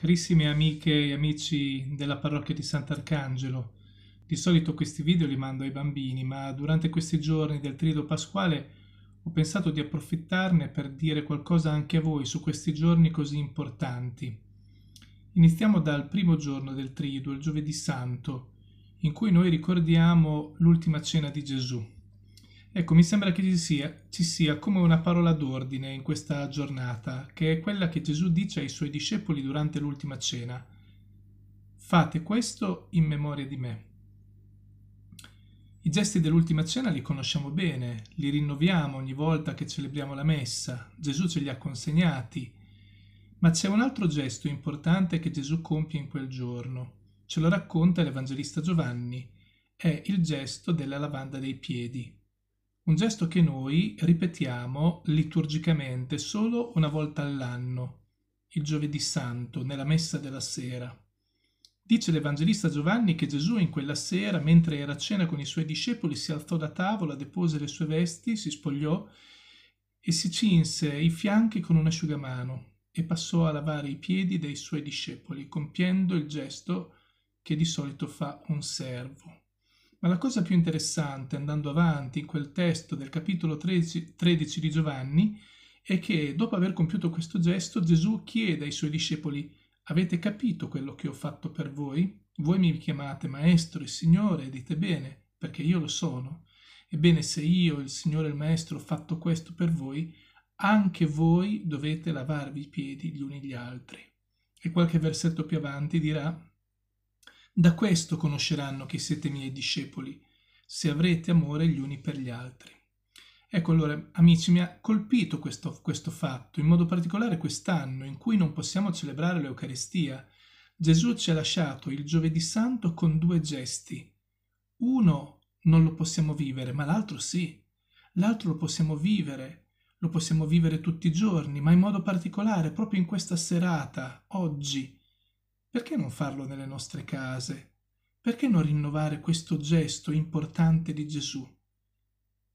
Carissime amiche e amici della parrocchia di Sant'Arcangelo, di solito questi video li mando ai bambini, ma durante questi giorni del trido pasquale ho pensato di approfittarne per dire qualcosa anche a voi su questi giorni così importanti. Iniziamo dal primo giorno del trido, il giovedì santo, in cui noi ricordiamo l'ultima cena di Gesù. Ecco, mi sembra che ci sia, ci sia, come una parola d'ordine in questa giornata, che è quella che Gesù dice ai suoi discepoli durante l'ultima cena. Fate questo in memoria di me. I gesti dell'ultima cena li conosciamo bene, li rinnoviamo ogni volta che celebriamo la messa, Gesù ce li ha consegnati, ma c'è un altro gesto importante che Gesù compie in quel giorno, ce lo racconta l'Evangelista Giovanni, è il gesto della lavanda dei piedi un gesto che noi ripetiamo liturgicamente solo una volta all'anno, il giovedì santo, nella messa della sera. Dice l'Evangelista Giovanni che Gesù in quella sera, mentre era a cena con i suoi discepoli, si alzò da tavola, depose le sue vesti, si spogliò e si cinse i fianchi con un asciugamano e passò a lavare i piedi dei suoi discepoli, compiendo il gesto che di solito fa un servo. Ma la cosa più interessante, andando avanti in quel testo del capitolo 13, di Giovanni, è che dopo aver compiuto questo gesto Gesù chiede ai suoi discepoli Avete capito quello che ho fatto per voi? Voi mi chiamate Maestro e Signore dite bene, perché io lo sono. Ebbene, se io, il Signore e il Maestro, ho fatto questo per voi, anche voi dovete lavarvi i piedi gli uni gli altri. E qualche versetto più avanti dirà da questo conosceranno che siete miei discepoli, se avrete amore gli uni per gli altri. Ecco allora, amici, mi ha colpito questo, questo fatto, in modo particolare quest'anno in cui non possiamo celebrare l'Eucaristia. Gesù ci ha lasciato il giovedì santo con due gesti. Uno non lo possiamo vivere, ma l'altro sì. L'altro lo possiamo vivere, lo possiamo vivere tutti i giorni, ma in modo particolare proprio in questa serata, oggi, perché non farlo nelle nostre case? Perché non rinnovare questo gesto importante di Gesù?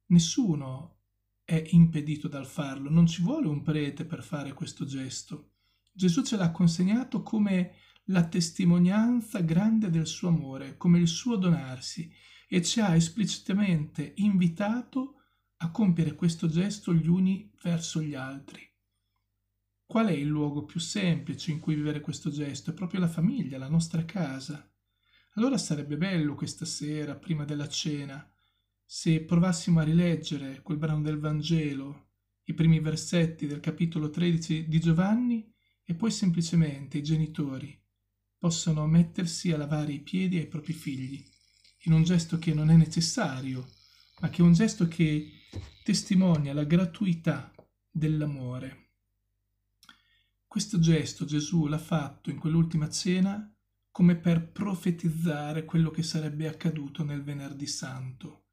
Nessuno è impedito dal farlo, non ci vuole un prete per fare questo gesto. Gesù ce l'ha consegnato come la testimonianza grande del suo amore, come il suo donarsi, e ci ha esplicitamente invitato a compiere questo gesto gli uni verso gli altri. Qual è il luogo più semplice in cui vivere questo gesto? È proprio la famiglia, la nostra casa. Allora sarebbe bello questa sera, prima della cena, se provassimo a rileggere quel brano del Vangelo, i primi versetti del capitolo 13 di Giovanni, e poi semplicemente i genitori possono mettersi a lavare i piedi ai propri figli, in un gesto che non è necessario, ma che è un gesto che testimonia la gratuità dell'amore. Questo gesto Gesù l'ha fatto in quell'ultima cena come per profetizzare quello che sarebbe accaduto nel venerdì santo,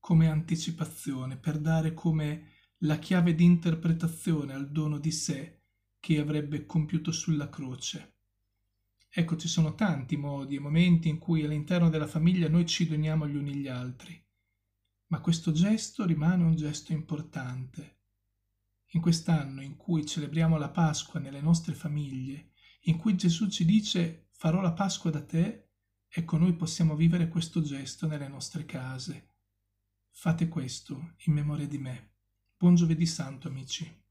come anticipazione, per dare come la chiave di interpretazione al dono di sé che avrebbe compiuto sulla croce. Ecco, ci sono tanti modi e momenti in cui all'interno della famiglia noi ci doniamo gli uni gli altri, ma questo gesto rimane un gesto importante in quest'anno in cui celebriamo la Pasqua nelle nostre famiglie, in cui Gesù ci dice farò la Pasqua da te, ecco noi possiamo vivere questo gesto nelle nostre case. Fate questo in memoria di me. Buon giovedì santo, amici.